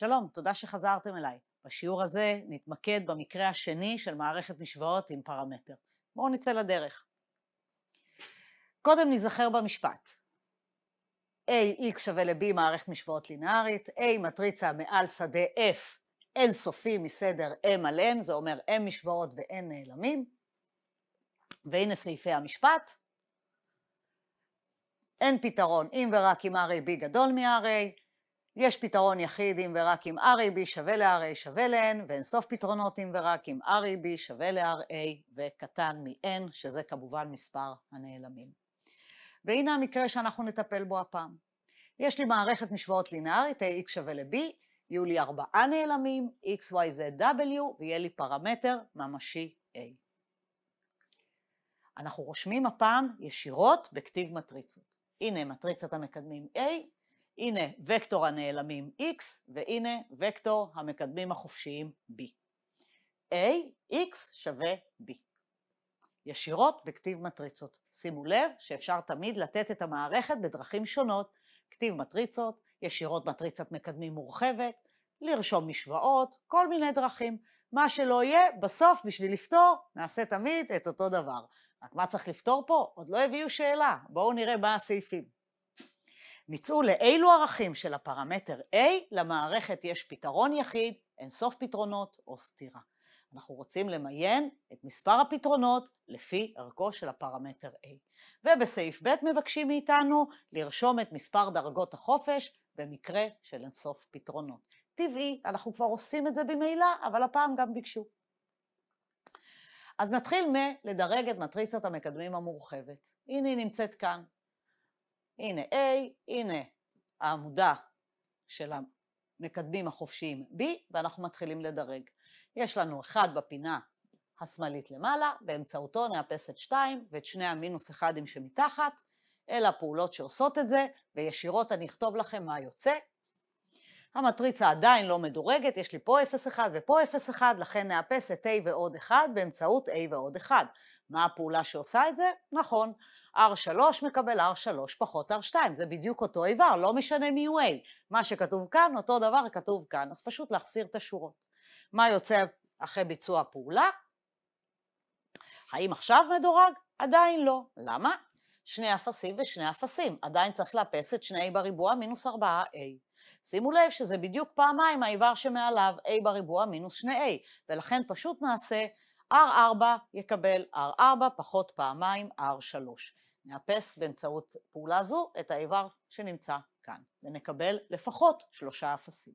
שלום, תודה שחזרתם אליי. בשיעור הזה נתמקד במקרה השני של מערכת משוואות עם פרמטר. בואו נצא לדרך. קודם ניזכר במשפט. AX שווה ל-B מערכת משוואות לינארית, A מטריצה מעל שדה F אינסופי מסדר M על N, זה אומר M משוואות ו-N נעלמים. והנה סעיפי המשפט. אין פתרון אם ורק אם RAB גדול מ-RA, יש פתרון יחיד אם ורק אם RAB שווה ל-RA שווה ל-N, ואין סוף פתרונות אם ורק אם RAB שווה ל-RA וקטן מ-N, שזה כמובן מספר הנעלמים. והנה המקרה שאנחנו נטפל בו הפעם. יש לי מערכת משוואות לינארית, AX שווה ל-B, יהיו לי ארבעה נעלמים, X, Y, Z, W, ויהיה לי פרמטר ממשי A. אנחנו רושמים הפעם ישירות בכתיב מטריצות. הנה מטריצת המקדמים A, הנה וקטור הנעלמים x, והנה וקטור המקדמים החופשיים b. a, x שווה b. ישירות בכתיב מטריצות. שימו לב שאפשר תמיד לתת את המערכת בדרכים שונות, כתיב מטריצות, ישירות מטריצת מקדמים מורחבת, לרשום משוואות, כל מיני דרכים. מה שלא יהיה, בסוף בשביל לפתור, נעשה תמיד את אותו דבר. רק מה צריך לפתור פה? עוד לא הביאו שאלה, בואו נראה מה הסעיפים. מצאו לאילו ערכים של הפרמטר A למערכת יש פתרון יחיד, אינסוף פתרונות או סתירה. אנחנו רוצים למיין את מספר הפתרונות לפי ערכו של הפרמטר A. ובסעיף ב' מבקשים מאיתנו לרשום את מספר דרגות החופש במקרה של אינסוף פתרונות. טבעי, אנחנו כבר עושים את זה במילא, אבל הפעם גם ביקשו. אז נתחיל מלדרג את מטריצת המקדמים המורחבת. הנה היא נמצאת כאן, הנה A, הנה העמודה של המקדמים החופשיים B, ואנחנו מתחילים לדרג. יש לנו אחד בפינה השמאלית למעלה, באמצעותו נאפס את 2 ואת שני המינוס 1 שמתחת, אלה הפעולות שעושות את זה, וישירות אני אכתוב לכם מה יוצא, המטריצה עדיין לא מדורגת, יש לי פה 0,1 ופה 0,1, לכן נאפס את A ועוד 1 באמצעות A ועוד 1. מה הפעולה שעושה את זה? נכון, R3 מקבל R3 פחות R2, זה בדיוק אותו איבר, לא משנה מי הוא A. מה שכתוב כאן, אותו דבר כתוב כאן, אז פשוט להחסיר את השורות. מה יוצא אחרי ביצוע הפעולה? האם עכשיו מדורג? עדיין לא. למה? שני אפסים ושני אפסים. עדיין צריך לאפס את שני A בריבוע מינוס 4A. שימו לב שזה בדיוק פעמיים האיבר שמעליו a בריבוע מינוס 2a, ולכן פשוט נעשה r4 יקבל r4 פחות פעמיים r3. נאפס באמצעות פעולה זו את האיבר שנמצא כאן, ונקבל לפחות שלושה אפסים.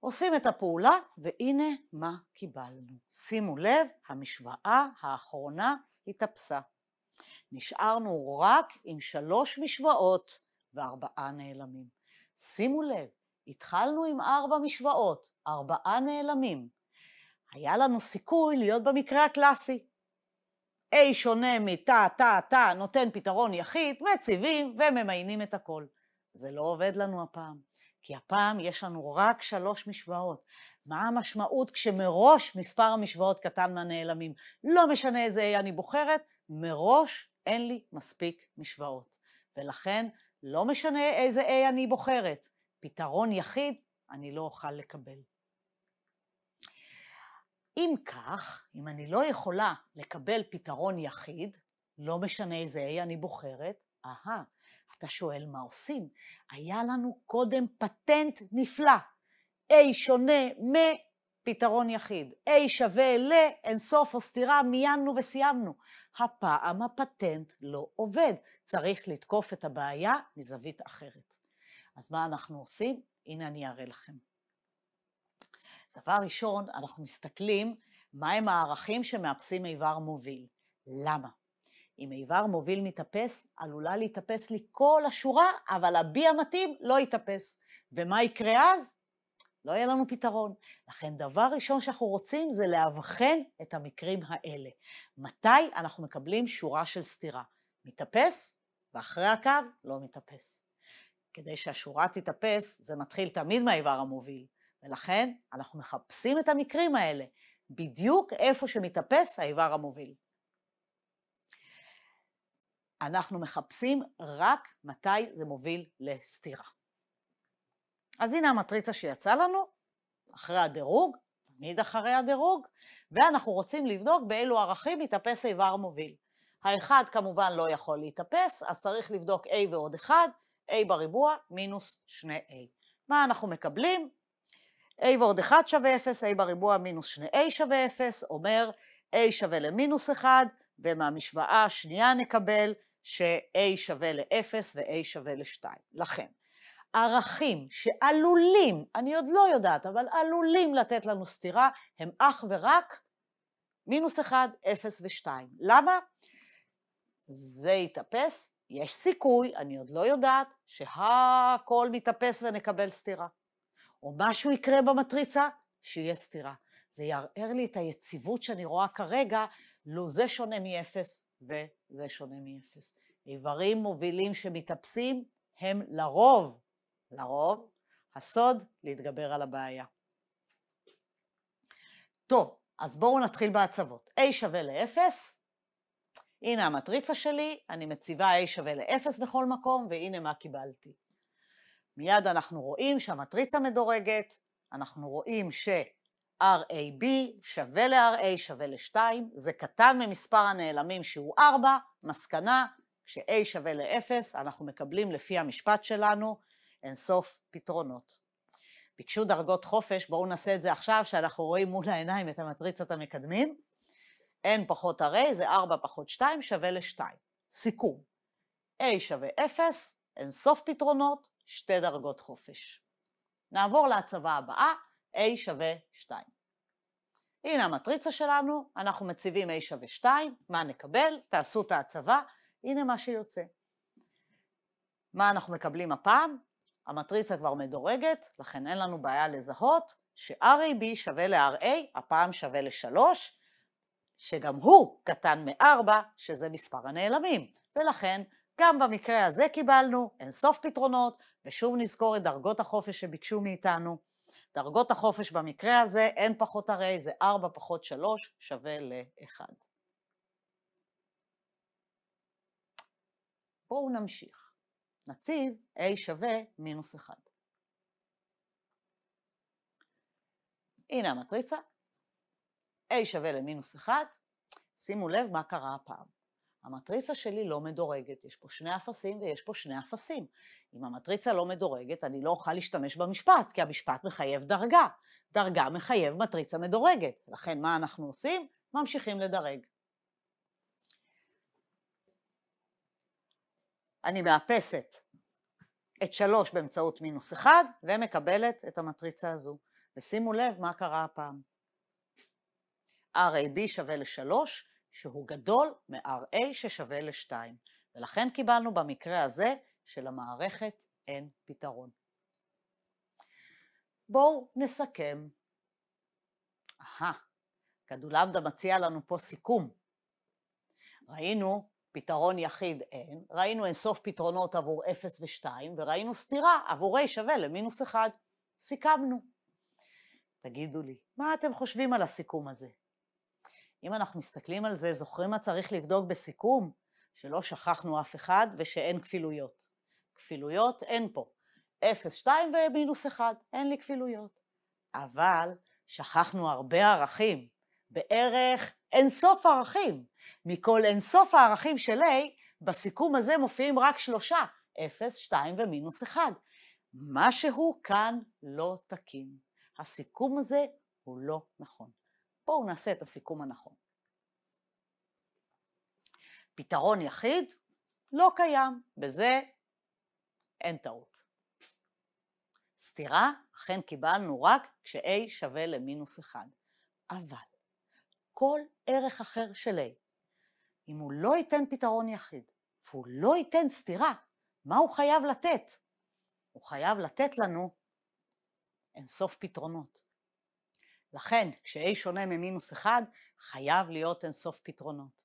עושים את הפעולה, והנה מה קיבלנו. שימו לב, המשוואה האחרונה התאפסה. נשארנו רק עם שלוש משוואות וארבעה נעלמים. שימו לב, התחלנו עם ארבע משוואות, ארבעה נעלמים. היה לנו סיכוי להיות במקרה הקלאסי. A שונה מתא, תא, תא, נותן פתרון יחיד, מציבים וממיינים את הכל. זה לא עובד לנו הפעם, כי הפעם יש לנו רק שלוש משוואות. מה המשמעות כשמראש מספר המשוואות קטן מהנעלמים? לא משנה איזה A אני בוחרת, מראש אין לי מספיק משוואות. ולכן לא משנה איזה A אני בוחרת, פתרון יחיד אני לא אוכל לקבל. אם כך, אם אני לא יכולה לקבל פתרון יחיד, לא משנה איזה A אני בוחרת, אהה, אתה שואל מה עושים. היה לנו קודם פטנט נפלא. A שונה מפתרון יחיד. A שווה לאינסוף או סתירה, מיינו וסיימנו. הפעם הפטנט לא עובד, צריך לתקוף את הבעיה מזווית אחרת. אז מה אנחנו עושים? הנה אני אראה לכם. דבר ראשון, אנחנו מסתכלים מהם הערכים שמאפסים איבר מוביל. למה? אם איבר מוביל מתאפס, עלולה להתאפס לי כל השורה, אבל הבי המתאים לא יתאפס. ומה יקרה אז? לא יהיה לנו פתרון. לכן דבר ראשון שאנחנו רוצים זה לאבחן את המקרים האלה. מתי אנחנו מקבלים שורה של סתירה? מתאפס, ואחרי הקו לא מתאפס. כדי שהשורה תתאפס, זה מתחיל תמיד מהאיבר המוביל, ולכן אנחנו מחפשים את המקרים האלה, בדיוק איפה שמתאפס האיבר המוביל. אנחנו מחפשים רק מתי זה מוביל לסתירה. אז הנה המטריצה שיצאה לנו, אחרי הדירוג, תמיד אחרי הדירוג, ואנחנו רוצים לבדוק באילו ערכים יתאפס איבר מוביל. האחד כמובן לא יכול להתאפס, אז צריך לבדוק A ועוד 1, A בריבוע מינוס 2A. מה אנחנו מקבלים? A ועוד 1 שווה 0, A בריבוע מינוס 2A שווה 0, אומר A שווה למינוס 1, ומהמשוואה השנייה נקבל ש-A שווה ל-0 ו-A שווה ל-2. לכן, ערכים שעלולים, אני עוד לא יודעת, אבל עלולים לתת לנו סתירה, הם אך ורק מינוס אחד, אפס ושתיים. למה? זה יתאפס, יש סיכוי, אני עוד לא יודעת, שהכל מתאפס ונקבל סתירה. או משהו יקרה במטריצה, שיהיה סתירה. זה יערער לי את היציבות שאני רואה כרגע, לו לא זה שונה מאפס וזה שונה מאפס. איברים מובילים שמתאפסים הם לרוב לרוב, הסוד להתגבר על הבעיה. טוב, אז בואו נתחיל בהצבות. A שווה ל-0, הנה המטריצה שלי, אני מציבה A שווה ל-0 בכל מקום, והנה מה קיבלתי. מיד אנחנו רואים שהמטריצה מדורגת, אנחנו רואים ש-RAB שווה ל-RA שווה ל-2, זה קטן ממספר הנעלמים שהוא 4, מסקנה, כש-A שווה ל-0, אנחנו מקבלים לפי המשפט שלנו אינסוף פתרונות. ביקשו דרגות חופש, בואו נעשה את זה עכשיו, שאנחנו רואים מול העיניים את המטריצת המקדמים. n פחות הרי זה 4 פחות 2 שווה ל-2. סיכום, a שווה 0, אינסוף פתרונות, שתי דרגות חופש. נעבור להצבה הבאה, a שווה 2. הנה המטריצה שלנו, אנחנו מציבים a שווה 2, מה נקבל? תעשו את ההצבה, הנה מה שיוצא. מה אנחנו מקבלים הפעם? המטריצה כבר מדורגת, לכן אין לנו בעיה לזהות ש-RAB שווה ל-RA, הפעם שווה ל-3, שגם הוא קטן מ-4, שזה מספר הנעלמים. ולכן, גם במקרה הזה קיבלנו אינסוף פתרונות, ושוב נזכור את דרגות החופש שביקשו מאיתנו. דרגות החופש במקרה הזה, n פחות הרי, זה 4 פחות 3 שווה ל-1. בואו נמשיך. נציב A שווה מינוס 1. הנה המטריצה, A שווה למינוס 1, שימו לב מה קרה הפעם. המטריצה שלי לא מדורגת, יש פה שני אפסים ויש פה שני אפסים. אם המטריצה לא מדורגת, אני לא אוכל להשתמש במשפט, כי המשפט מחייב דרגה. דרגה מחייב מטריצה מדורגת. לכן מה אנחנו עושים? ממשיכים לדרג. אני מאפסת את שלוש באמצעות מינוס אחד ומקבלת את המטריצה הזו. ושימו לב מה קרה הפעם. RAB שווה לשלוש, שהוא גדול מ-RA ששווה לשתיים. ולכן קיבלנו במקרה הזה שלמערכת אין פתרון. בואו נסכם. אהה, כדולמדה מציע לנו פה סיכום. ראינו פתרון יחיד אין, ראינו אינסוף פתרונות עבור 0 ו-2, וראינו סתירה עבור a שווה למינוס 1. סיכמנו. תגידו לי, מה אתם חושבים על הסיכום הזה? אם אנחנו מסתכלים על זה, זוכרים מה צריך לבדוק בסיכום? שלא שכחנו אף אחד ושאין כפילויות. כפילויות אין פה. 0, 2 ומינוס 1, אין לי כפילויות. אבל שכחנו הרבה ערכים, בערך אינסוף ערכים. מכל אינסוף הערכים של A, בסיכום הזה מופיעים רק שלושה, 0, 2 ומינוס 1. משהו כאן לא תקין. הסיכום הזה הוא לא נכון. בואו נעשה את הסיכום הנכון. פתרון יחיד לא קיים, בזה אין טעות. סתירה אכן קיבלנו רק כש-a שווה למינוס 1, אבל כל ערך אחר של A. אם הוא לא ייתן פתרון יחיד, והוא לא ייתן סתירה, מה הוא חייב לתת? הוא חייב לתת לנו אינסוף פתרונות. לכן, כש-A שונה ממינוס 1, חייב להיות אינסוף פתרונות.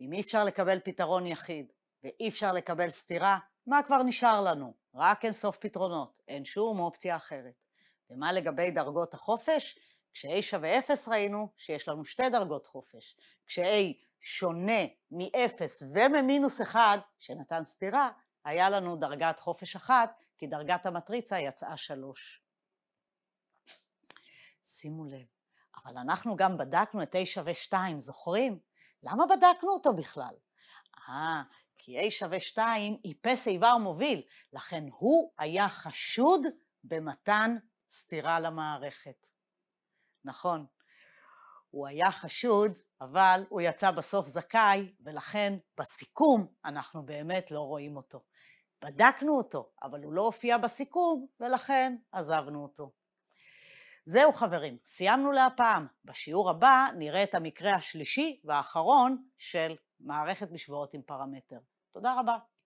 אם אי אפשר לקבל פתרון יחיד ואי אפשר לקבל סתירה, מה כבר נשאר לנו? רק אינסוף פתרונות, אין שום אופציה אחרת. ומה לגבי דרגות החופש? כש-A שווה 0 ראינו שיש לנו שתי דרגות חופש. כש-A שונה מ-0 וממינוס 1, שנתן סתירה, היה לנו דרגת חופש אחת, כי דרגת המטריצה יצאה 3. שימו לב, אבל אנחנו גם בדקנו את A שווה 2, זוכרים? למה בדקנו אותו בכלל? אה, כי A שווה 2 איפס איבר מוביל, לכן הוא היה חשוד במתן סתירה למערכת. נכון, הוא היה חשוד, אבל הוא יצא בסוף זכאי, ולכן בסיכום אנחנו באמת לא רואים אותו. בדקנו אותו, אבל הוא לא הופיע בסיכום, ולכן עזבנו אותו. זהו חברים, סיימנו להפעם. בשיעור הבא נראה את המקרה השלישי והאחרון של מערכת משוואות עם פרמטר. תודה רבה.